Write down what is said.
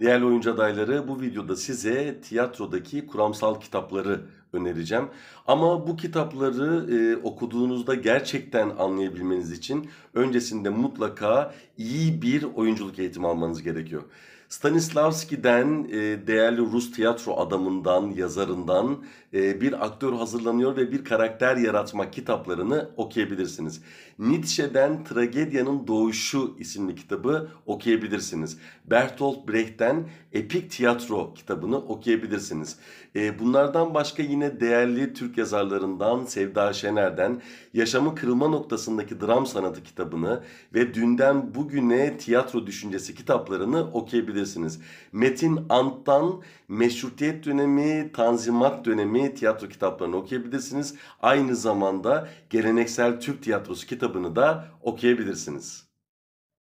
Değerli oyuncu adayları bu videoda size tiyatrodaki kuramsal kitapları önereceğim. Ama bu kitapları e, okuduğunuzda gerçekten anlayabilmeniz için öncesinde mutlaka iyi bir oyunculuk eğitimi almanız gerekiyor. Stanislavski'den, e, değerli Rus tiyatro adamından, yazarından e, bir aktör hazırlanıyor ve bir karakter yaratma kitaplarını okuyabilirsiniz. Nietzsche'den Tragedyanın Doğuşu isimli kitabı okuyabilirsiniz. Bertolt Brecht'ten Epik Tiyatro kitabını okuyabilirsiniz. E, bunlardan başka yine yine değerli Türk yazarlarından Sevda Şener'den Yaşamı Kırılma Noktasındaki Dram Sanatı kitabını ve Dünden Bugüne Tiyatro Düşüncesi kitaplarını okuyabilirsiniz. Metin Ant'tan Meşrutiyet Dönemi, Tanzimat Dönemi tiyatro kitaplarını okuyabilirsiniz. Aynı zamanda Geleneksel Türk Tiyatrosu kitabını da okuyabilirsiniz.